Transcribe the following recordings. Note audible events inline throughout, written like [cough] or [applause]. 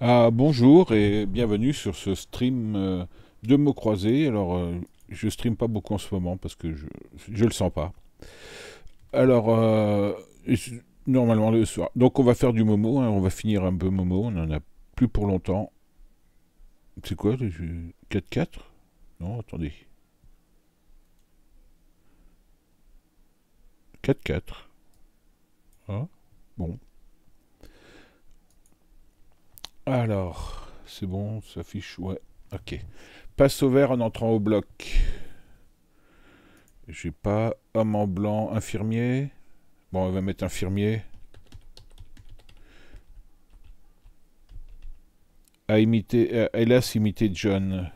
Ah, bonjour et bienvenue sur ce stream euh, de mots croisés. Alors, euh, je stream pas beaucoup en ce moment parce que je, je le sens pas. Alors, euh, normalement le soir. Donc, on va faire du Momo. Hein, on va finir un peu Momo. On en a plus pour longtemps. C'est quoi 4-4 Non, attendez. 4-4. Ah bon. Alors, c'est bon, ça affiche, ouais, ok. Passe au vert en entrant au bloc. J'ai pas homme en blanc, infirmier. Bon, on va mettre infirmier. À imiter, euh, hélas, imiter John.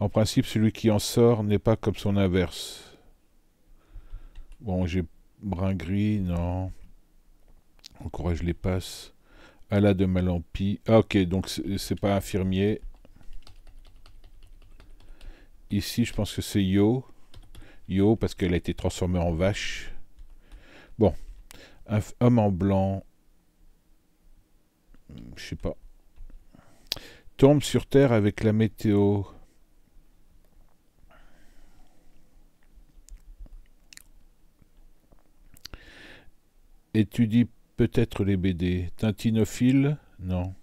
En principe, celui qui en sort n'est pas comme son inverse. Bon, j'ai brun gris, non je les passes. Allah de Malampi. Ah, ok, donc c'est pas infirmier. Ici, je pense que c'est Yo. Yo, parce qu'elle a été transformée en vache. Bon. Un homme en blanc. Je sais pas. Tombe sur Terre avec la météo. Étudie peut-être les BD. Tintinophile Non.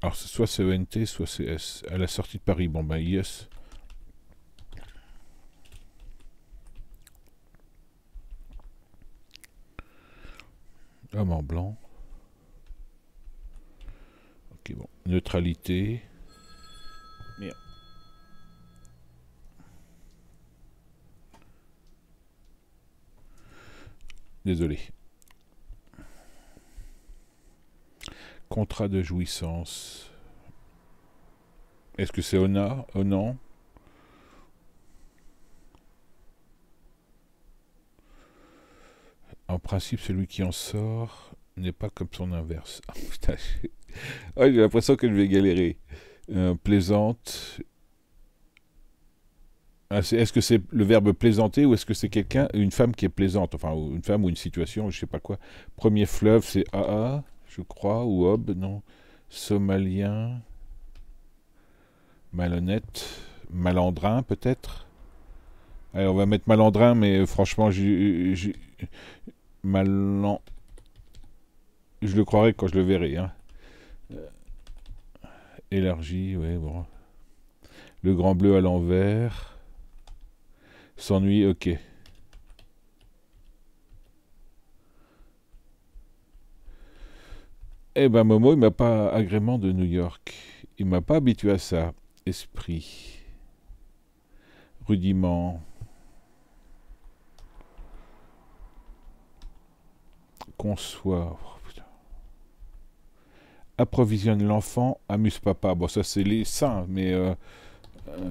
Alors, soit CENT, soit CS. À la sortie de Paris, bon ben yes. Homme en blanc. Ok, bon. Neutralité. Merde. Désolé. Contrat de jouissance. Est-ce que c'est Ona non. En principe, celui qui en sort n'est pas comme son inverse. [laughs] Ah, [laughs] ah, j'ai l'impression que je vais galérer. Euh, plaisante, ah, est-ce que c'est le verbe plaisanter ou est-ce que c'est quelqu'un, une femme qui est plaisante, enfin une femme ou une situation, je ne sais pas quoi. Premier fleuve, c'est AA, je crois, ou Ob, non. Somalien, malhonnête, malandrin peut-être. Allez, on va mettre malandrin, mais euh, franchement, je le croirai quand je le verrai. Hein. Euh, élargi, oui. bon. Le grand bleu à l'envers. S'ennuie, ok. Eh ben Momo, il m'a pas agrément de New York. Il m'a pas habitué à ça. Esprit. Rudiment. Conçoit. Oh, Approvisionne l'enfant, amuse papa. Bon, ça c'est les saints, mais... Euh, euh,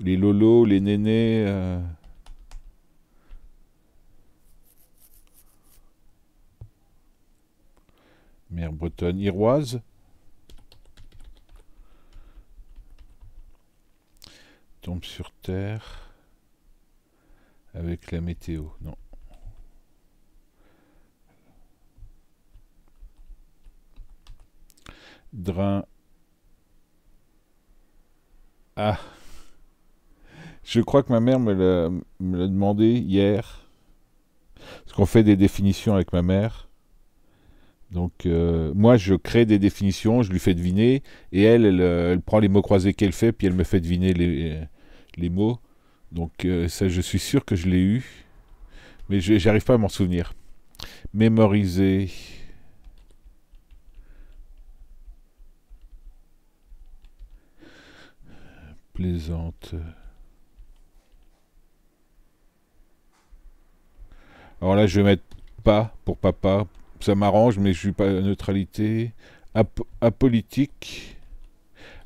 les lolos, les nénés. Euh. Mère bretonne iroise. Tombe sur terre avec la météo. Non. Drain. Ah. Je crois que ma mère me l'a demandé hier. Parce qu'on fait des définitions avec ma mère. Donc euh, moi, je crée des définitions, je lui fais deviner, et elle, euh, elle, prend les mots croisés qu'elle fait, puis elle me fait deviner les, les mots. Donc euh, ça, je suis sûr que je l'ai eu, mais j'arrive pas à m'en souvenir. Mémoriser. Plaisante. Alors là, je vais mettre pas pour papa. Ça m'arrange, mais je suis pas neutralité. apolitique.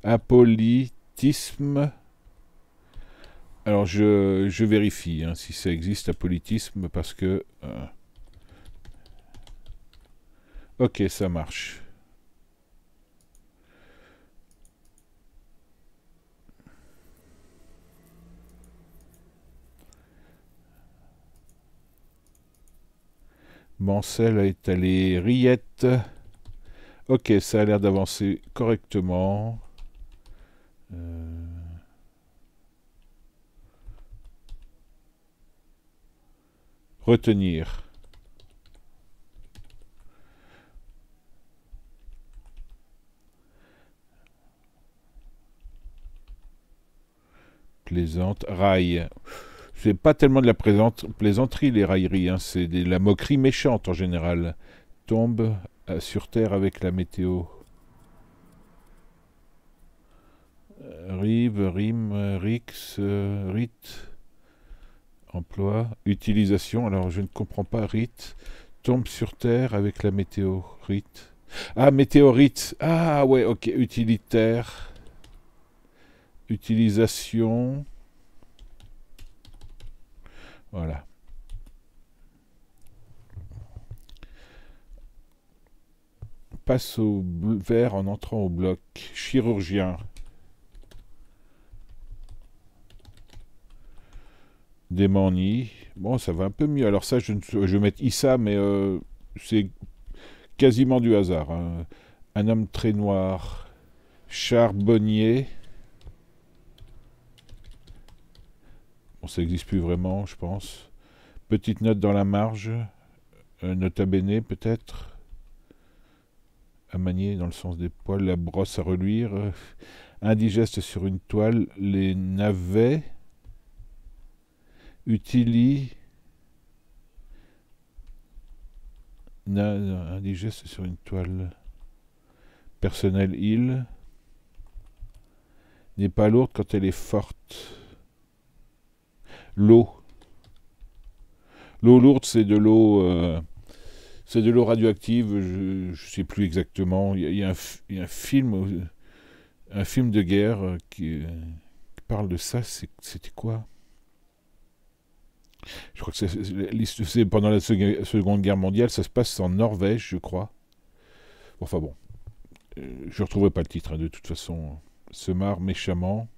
Apolitisme. Alors je, vérifie hein, si ça existe, apolitisme, parce que... Euh, ok, ça marche. Mancel a étalé Riette. Ok, ça a l'air d'avancer correctement. Euh. Retenir. Plaisante rail c'est pas tellement de la plaisanterie, les railleries, hein. c'est de la moquerie méchante en général. Tombe euh, sur Terre avec la météo. Euh, rive, rime, euh, rix, rite, emploi, utilisation. Alors je ne comprends pas, rite, tombe sur Terre avec la météo, rite. Ah, météorite. Ah ouais, ok, utilitaire. Utilisation. Voilà. Passe au vert en entrant au bloc. Chirurgien. Démonie. Bon, ça va un peu mieux. Alors ça, je, je vais mettre Issa, mais euh, c'est quasiment du hasard. Hein. Un homme très noir. Charbonnier. On ça n'existe plus vraiment, je pense. Petite note dans la marge. note euh, nota bene, peut-être. À manier dans le sens des poils, la brosse à reluire. Euh, indigeste sur une toile, les navets. Utili. Euh, indigeste sur une toile. Personnel, il. N'est pas lourde quand elle est forte l'eau. L'eau lourde, c'est de l'eau, euh, c'est de l'eau radioactive. Je ne sais plus exactement. Il y, a, un, film, un film de guerre euh, euh, qui, parle de ça. C'était quoi Je crois que c'est pendant la Seconde Guerre mondiale. Ça se passe en Norvège, je crois. Enfin bon, je retrouverai pas le titre hein, de toute façon. Se marre méchamment.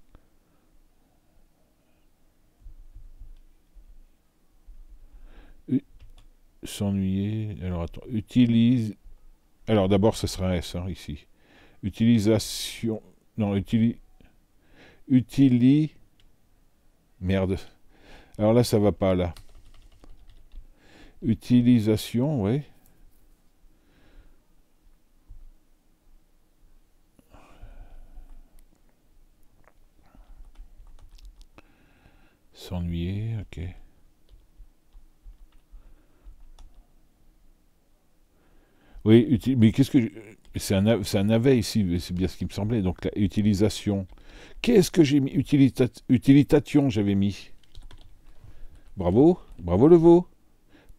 s'ennuyer. Alors attends, utilise. Alors d'abord, ce sera un S hein, ici. Utilisation. Non, utilise. Utilise. Merde. Alors là, ça va pas là. Utilisation, oui. S'ennuyer, ok. Oui, mais qu'est-ce que. C'est un, un ici, c'est bien ce qui me semblait. Donc, la utilisation. Qu'est-ce que j'ai mis Utilitation, j'avais mis. Bravo, bravo le veau.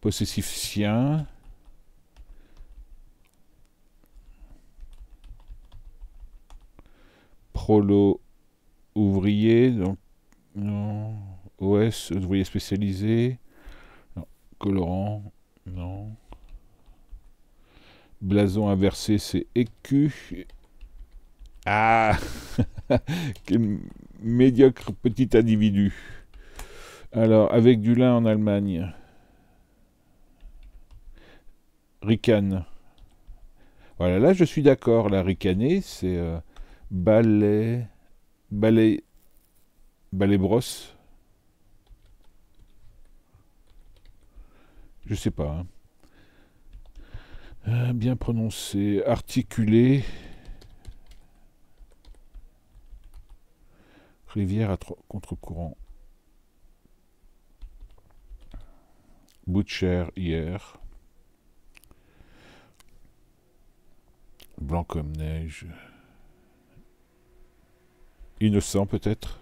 Possessif sien. Prolo ouvrier, donc non. OS ouvrier spécialisé, colorant, non. Blason inversé, c'est écu. E ah [laughs] Quel médiocre petit individu. Alors, avec du lin en Allemagne. Ricane. Voilà, là je suis d'accord. La ricanée, c'est balai. balai. balai brosse. Je sais pas. Hein. Euh, bien prononcé, articulé. Rivière à contre-courant. Butcher hier. Blanc comme neige. Innocent peut-être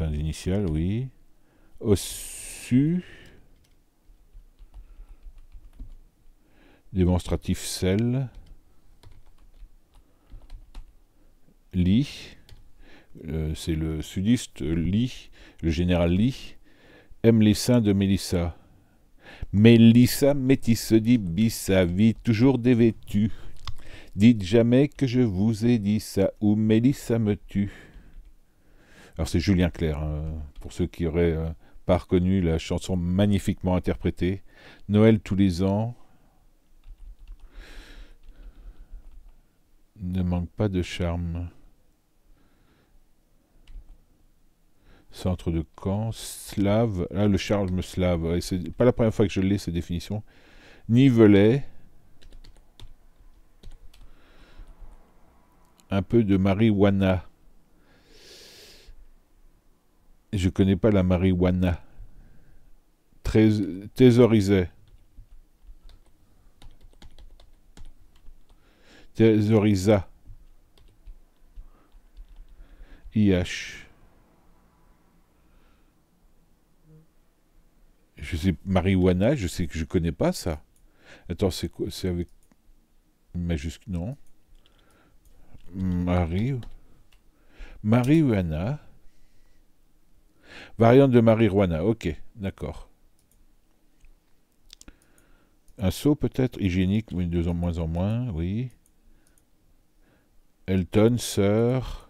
un initial, oui sud, démonstratif sel, LI euh, c'est le sudiste Li, le général LI aime les seins de Mélissa. Mélissa métisse se dit vie toujours dévêtue. Dites jamais que je vous ai dit ça, ou Mélissa me tue. Alors c'est Julien Clerc, hein, pour ceux qui auraient euh, reconnu la chanson magnifiquement interprétée. Noël tous les ans ne manque pas de charme. Centre de camp slave, ah, le charme slave, et c'est pas la première fois que je l'ai cette définition. Nivelet, un peu de marijuana. Je connais pas la marijuana. Thésaurisait. Thésaurisa. IH. Je sais, marijuana, je sais que je connais pas ça. Attends, c'est quoi C'est avec majuscule non Marie Marijuana Variante de marijuana, ok, d'accord. Un seau peut-être hygiénique, deux de moins en moins, oui. Elton, sœur.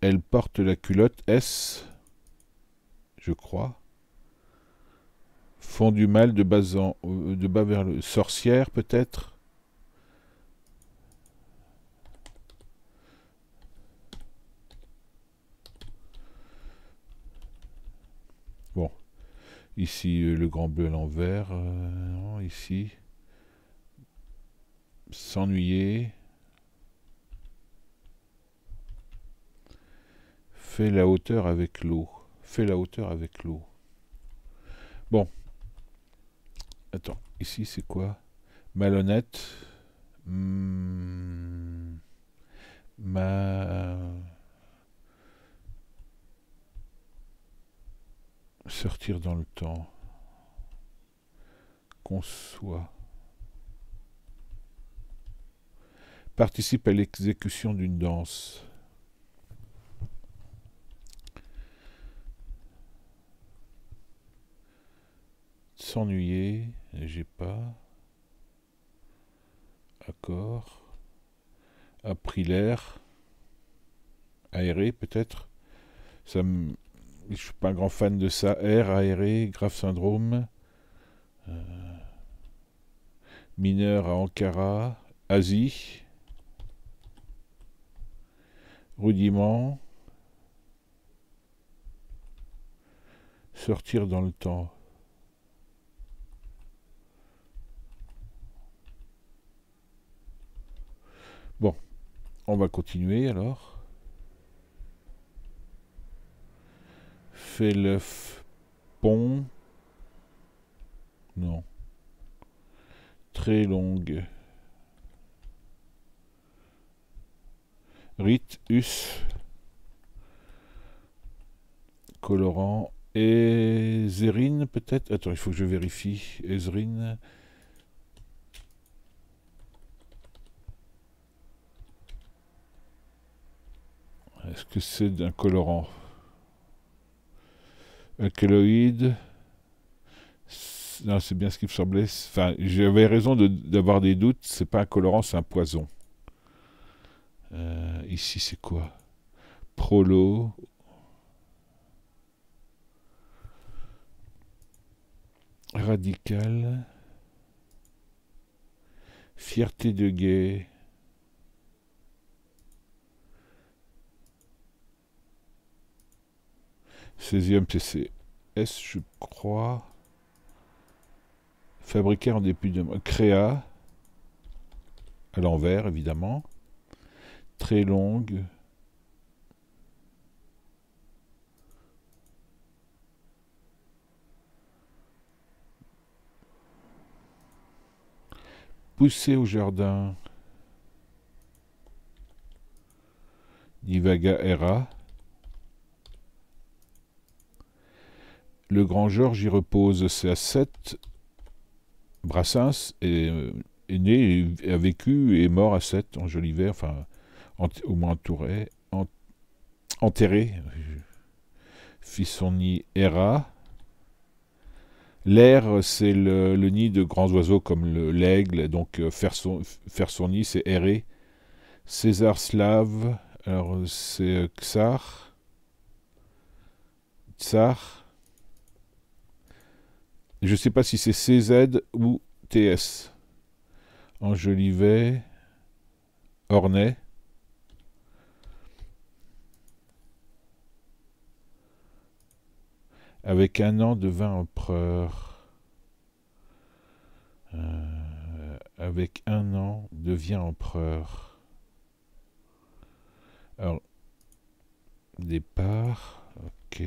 Elle porte la culotte S, je crois. Fond du mal de, en euh, de bas vers le... Sorcière peut-être Bon. Ici, euh, le grand bleu à l'envers. Euh, ici. S'ennuyer. Fais la hauteur avec l'eau. Fais la hauteur avec l'eau. Bon. Attends, ici c'est quoi Malhonnête. Hmm. Ma... sortir dans le temps, qu'on soit, participe à l'exécution d'une danse. S'ennuyer, j'ai pas. Accord. A pris l'air. Aéré peut-être. Ça me je suis pas un grand fan de ça. R, aéré, e, grave syndrome. Euh, mineur à Ankara, Asie. Rudiment. Sortir dans le temps. Bon, on va continuer alors. fait pont. Non. Très longue. Rite, us. Colorant. zérine peut-être Attends, il faut que je vérifie. Ezerine. Est-ce que c'est d'un colorant un Non, c'est bien ce qui me semblait. Enfin, j'avais raison d'avoir des doutes. C'est pas un colorant, c'est un poison. Euh, ici, c'est quoi Prolo. Radical. Fierté de guet. 16e s je crois. Fabriqué en début de... Créa. À l'envers, évidemment. Très longue. poussée au jardin. Divaga Era. Le Grand Georges y repose, c'est à 7. Brassens euh, est, né, a vécu et est mort à 7 en Jolivet, enfin, au moins entouré, en, enterré. nid, Era. L'air, c'est le, nid de grands oiseaux comme l'aigle, donc euh, faire, son, nid, c'est errer. César slave, alors c'est euh, xar. Tsar. Je ne sais pas si c'est CZ ou TS. Angelivet, Ornay. Avec un an de empereur. Euh, avec un an devient empereur. Alors, départ, ok.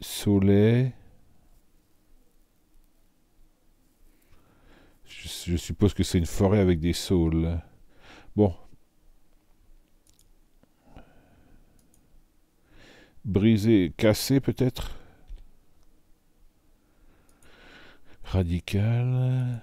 Soleil. Je, suppose que c'est une forêt avec des saules. Bon. Brisé, cassé peut-être Radical.